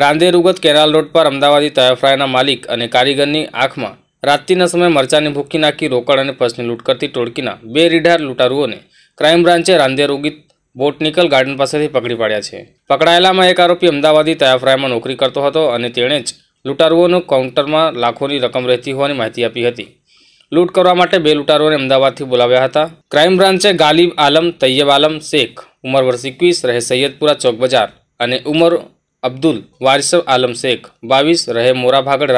રાંદેરુગત canal road પર અમદાવાદી તયફરાયના માલિક અને કારીગરની આંખમાં રાત્રિના સમયે મરચાની ભૂકી નાખી રોકડ અને પર્સની લૂંટ કરતી ટોળકીના બે રીઢાર લૂંટારૂઓને ક્રાઇમ બ્રાન્ચે રાંદેરુગીત બોટનિકલ ગાર્ડન પાસેથી પકડી પાડ્યા છે પકડાયેલામાં એક આરોપી અમદાવાદી તયાફરાયમાં નોકરી કરતો હતો અને તેણે જ લૂંટારૂઓનો કાઉન્ટરમાં લાખોની રકમ રહેતી હોવાની માહિતી આપી હતી લૂંટ કરવા માટે બે લૂંટારૂઓને અમદાવાદથી બોલાવ્યા હતા ક્રાઇમ બ્રાન્ચે ગાલિબ આલમ તૈયબ આલમ શેખ ઉમર વર્ષ એકવીસ રહે સૈયદપુરા ચોક બજાર અને ઉમર અબ્દુલ વારિસ આલમ શેખ બાવીસ રહે મોરા ભાગળ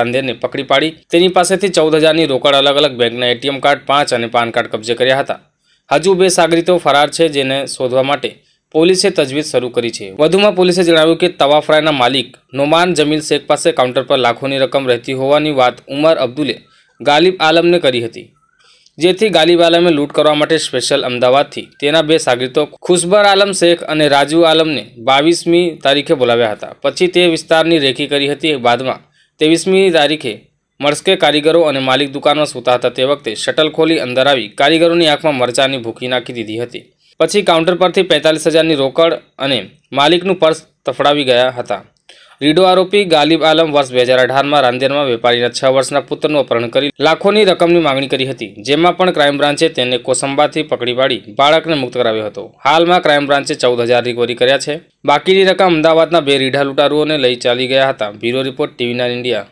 પકડી પાડી તેની પાસેથી ચૌદ હજારની રોકડ અલગ અલગ બેંકના એટીએમ કાર્ડ પાંચ અને પાન કાર્ડ કબજે કર્યા હતા હજુ બે સાગરીતો ફરાર છે જેને શોધવા માટે પોલીસે તજવીજ શરૂ કરી છે વધુમાં પોલીસે જણાવ્યું કે તવાફરાયના માલિક નોમાન જમીલ શેખ પાસે કાઉન્ટર પર લાખોની રકમ રહેતી હોવાની વાત ઉમર અબ્દુલે ગાલિબ આલમને કરી હતી જેથી ગાલિબ આલમે લૂંટ કરવા માટે સ્પેશિયલ અમદાવાદથી તેના બે સાગરીતો ખુશબર આલમ શેખ અને રાજુ આલમને બાવીસમી તારીખે બોલાવ્યા હતા પછી તે વિસ્તારની રેખી કરી હતી બાદમાં ત્રેવીસમી તારીખે મરસ્કે કારીગરો અને માલિક દુકાનમાં સૂતા હતા તે વખતે શટલ ખોલી અંદર આવી કારીગરોની આંખમાં મરચાની ભૂકી નાખી દીધી હતી પછી કાઉન્ટર પરથી પેંતાલીસ હજારની રોકડ અને માલિકનું પર્સ તફડાવી ગયા હતા રીડો આરોપી ગાલિબ આલમ વર્ષ બે હજાર અઢારમાં રાંદેરમાં વેપારીના છ વર્ષના પુત્રનું અપહરણ કરી લાખોની રકમની માંગણી કરી હતી જેમાં પણ ક્રાઇમ બ્રાન્ચે તેને કોસંબાથી પકડી પાડી બાળકને મુક્ત કરાવ્યો હતો હાલમાં ક્રાઇમ બ્રાન્ચે ચૌદ હજાર રિકવરી કર્યા છે બાકીની રકમ અમદાવાદના બે રીઢા લૂંટારૂઓને લઈ ચાલી ગયા હતા બ્યુરો રિપોર્ટ ટીવી ઇન્ડિયા